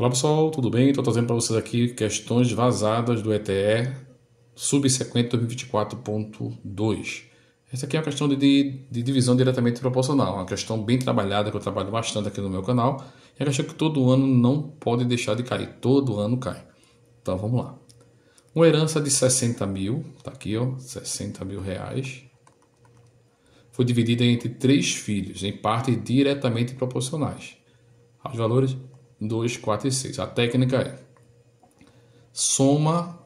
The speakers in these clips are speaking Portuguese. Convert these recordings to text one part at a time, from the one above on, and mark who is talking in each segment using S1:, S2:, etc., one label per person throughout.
S1: Olá pessoal, tudo bem? Estou trazendo para vocês aqui questões vazadas do ETE subsequente 2024.2. Essa aqui é uma questão de, de, de, divisão diretamente proporcional, uma questão bem trabalhada que eu trabalho bastante aqui no meu canal. É uma questão que todo ano não pode deixar de cair, todo ano cai. Então vamos lá. Uma herança de 60 mil, tá aqui ó, 60 mil reais, foi dividida entre três filhos, em partes diretamente proporcionais. Aos valores 2, 4 e 6. A técnica é soma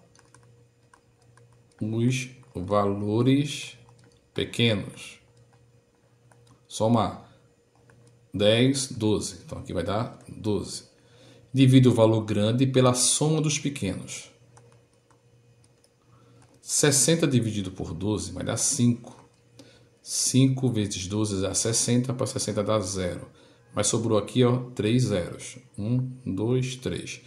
S1: os valores pequenos. Soma 10, 12. Então aqui vai dar 12. Divide o valor grande pela soma dos pequenos. 60 dividido por 12 vai dar 5. 5 vezes 12 dá 60, para 60 dá 0. Mas sobrou aqui ó, três zeros. 1, 2, 3.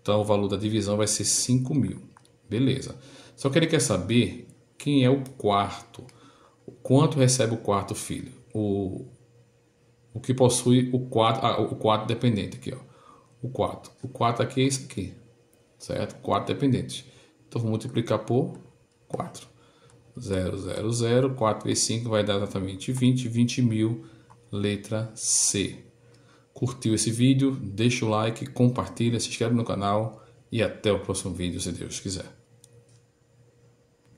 S1: Então o valor da divisão vai ser cinco mil. Beleza. Só que ele quer saber quem é o quarto. Quanto recebe o quarto filho? O, o que possui o quarto, ah, o quarto dependente aqui. Ó. O quarto. O quarto aqui é isso aqui. Certo? Quarto dependente. Então vou multiplicar por 4. 0, 0, 0. 4 vezes 5 vai dar exatamente 20. 20 mil, letra C. Curtiu esse vídeo? Deixa o like, compartilha, se inscreve no canal e até o próximo vídeo, se Deus quiser.